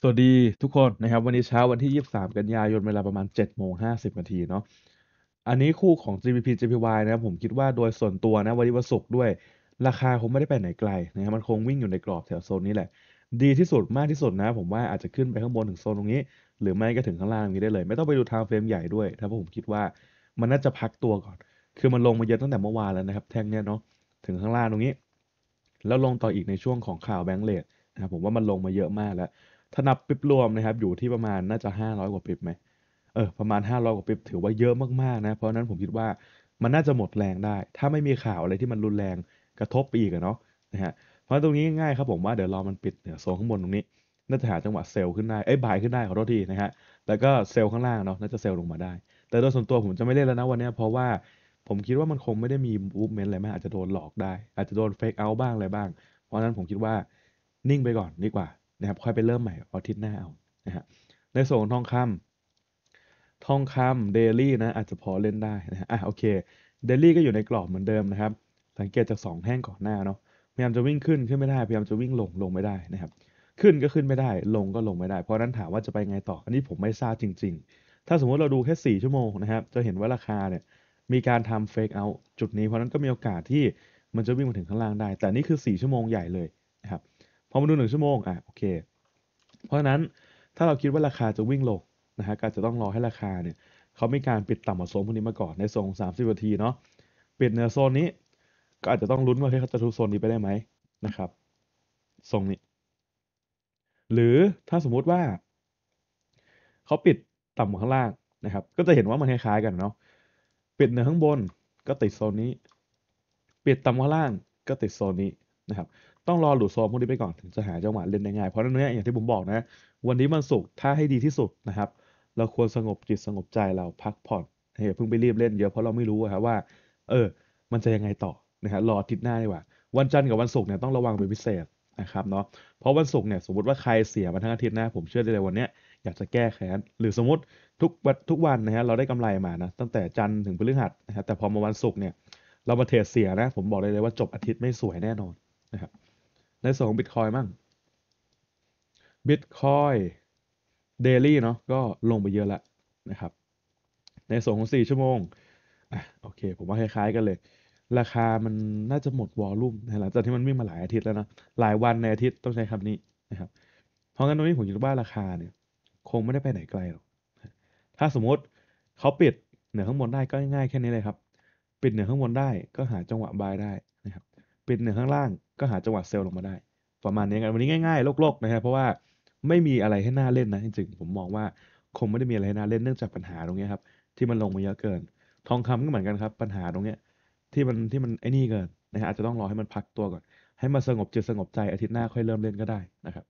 สวัสดีทุกคนนะครับ วันนี้เช้าวันที่23กันยายนเวลาประมาณ7โมง50นาทีเนาะอันนี้คู่ของ GBP j p y นะครับผมคิดว่าโดยส่วนตัวนะวันนี้วันศุกร์ด้วย ราคาคงไม่ได้ไปไหนไกลนะครับมันคงวิ่งอยู่ในกรอบแถวโซนนี้แหละ ดีที่สุดมากที่สุดนะ ผมว่าอาจจะขึ้นไปข้างบนถึงโซนตรงนี้ หรือไม่ก็ถึงข้างล่างนี้ได้เลย ไม่ต้องไปดูทางเฟรมใหญ่ด้วย ถ้พาผมคิดว่า มันน่าจะพักตัวก่อน คือมันลงมาเยอะตั้งแต่เมื่อวานแล้วนะครับ แท่งเนี้ยเนาะถึงข้างล่างตรงนี้ แล้วลงต่ออีกในช่วงของข่าวแบงก์เลดนะครับผมว่ามันลงมาเยอะมากแล้วถ้านับปิบรวมนะครับอยู่ที่ประมาณน่าจะ 500 กว่าปิบไหมเออประมาณ500กว่าปิบถือว่าเยอะมากๆนะ เพราะนั้นผมคิดว่ามันน่าจะหมดแรงได้ ถ้าไม่มีข่าวอะไรที่มันรุนแรงกระทบไปอีกเนาะนะฮะเพราะตรงนี้ง่ายครับผมว่าเดี๋ยวรอมันปิดเหีืยโซนข้างบนตรงนี้น่าจะหาจังหวะเซลล์ขึ้นได้เอ้ยบายขึ้นได้ขอโทษทีนะฮะแล้วก็เซลล์ข้างล่างเนาะน่าจะเซลล์ลงมาได้ แต่โดยส่วนตัวผมจะไม่เล่นแล้วนะวันนี้เพราะว่าผมคิดว่ามันคงไม่ได้มีบูมเมนต์อะไรมากอาจจะโดนหลอกได้ อาจจะโดนเฟกเอาบ้างอะไรบ้างเพราะนั้นผมคิดว่านิ่งไปก่อนดีกว่านะครับ ค่อยไปเริ่มใหม่อาทิตย์หน้าเอานะฮะในส่วนของทองคำ ทองคำเดลี่นะ อาจจะพอเล่นได้นะฮะอ่ะโอเค เดลี่ก็อยู่ในกรอบเหมือนเดิมนะครับ สังเกตจาก 2 แท่งก่อนหน้าเนาะ พยายามจะวิ่งขึ้นขึ้นไม่ได้ พยายามจะวิ่งลงลงไม่ได้นะครับ ขึ้นก็ขึ้นไม่ได้ ลงก็ลงไม่ได้ เพราะนั้นถามว่าจะไปไงต่อ อันนี้ผมไม่ทราบจริงๆ ถ้าสมมติเราดูแค่ 4 ชั่วโมงนะครับ จะเห็นว่าราคาเนี่ย มีการทำเฟกเอา จุดนี้เพราะนั้นก็มีโอกาสที่ มันจะวิ่งมาถึงข้างล่างได้ แต่นี่คือ4ชั่วโมงใหญ่เลยนะครับอมาดูหนึ่งชั่วโมง อ่ะโอเค เพราะฉะนั้นถ้าเราคิดว่าราคาจะวิ่งลงนะฮะก็จะต้องรอให้ราคาเนี่ย เขามีการปิดต่ำกว่าโซนพวกนี้มาก่อน ในโซนสามสิบนาทีเนาะ ปิดเนือโซนนี้ก็อาจจะต้องลุ้นว่าเขาจะทุบโซนนี้ไปได้ไหมนะครับทรงนี้ หรือถ้าสมมุติว่าเขาปิดต่ำกว่าข้างล่างนะครับ ก็จะเห็นว่ามันคล้ายๆกันเนาะ ปิดเหนือข้างบนก็ติดโซนนี้ ปิดต่ำข้างล่างก็ติดโซนนี้นะครับต้องรอหลุดโซนพวกนี้ไปก่อนถึงจะหาจังหวะเล่นได้ง่าย เพราะนั้นเนี่ยอย่างที่ผมบอกนะวันนี้มันสุกถ้าให้ดีที่สุดนะครับ เราควรสงบจิตสงบใจเราพักผ่อนอย่าเพิ่งไปรีบเล่นเยอะเพราะเราไม่รู้ครับว่าเออมันจะยังไงต่อนะฮะรอทิศหน้าดีกว่า วันจันทร์กับวันศุกร์เนี่ยต้องระวังเป็นพิเศษนะครับเนาะเพราะวันศุกร์เนี่ยสมมติว่าใครเสียมาทั้งอาทิตย์นะผมเชื่อได้เลยวันเนี้ยอยากจะแก้แค้นหรือสมมติทุกวันทุกวันนะฮะเราได้กำไรมานะตั้งแต่จันทร์ถึงพฤหัสนะฮะแต่พอมาวันศุกร์เนี่ยเรามาเทรดเสียนะผมบอกได้เลยว่าจบอาทิตย์ไม่สวยแน่นอนในส่วนของบิตคอยมั่งบิตคอยเดลี่เนาะก็ลงไปเยอะแล้วนะครับ ในส่วนของ4ชั่วโมงอ่ะโอเค ผมว่าคล้ายๆกันเลย ราคามันน่าจะหมดวอลลุ่มหลังจากที่มันวิ่งมาหลายอาทิตย์แล้วนะหลายวันในอาทิตย์ต้องใช้คำนี้นะครับเพราะงั้นตรงนี้ผมคิดว่าราคาเนี่ย คงไม่ได้ไปไหนไกลหรอก ถ้าสมมติเขาปิดเหนือข้างบนได้ก็ง่ายแค่นี้เลยครับ ปิดเหนือข้างบนได้ก็หาจังหวะบายได้ป็นเนือข้างล่างก็หาจังหวะเซลล์ลงมาได้ ประมาณนี้กันวันนี้ง่ายๆโลกๆนะครับเพราะว่าไม่มีอะไรให้หน่าเล่นนะจริงๆผมมองว่าคงไม่ได้มีอะไรให้น่าเล่นเนื่องจากปัญหาตรงนี้ครับที่มันลงมาเยอะเกินทองคำก็เหมือนกันครับ ปัญหาตรงนี้ที่มันที่มันไอ้นี่เกินนะฮะอาจจะต้องรอให้มันพักตัวก่อนให้มันสงบจิตสงบใจอาทิตย์หน้าค่อยเริ่มเล่นก็ได้นะครับ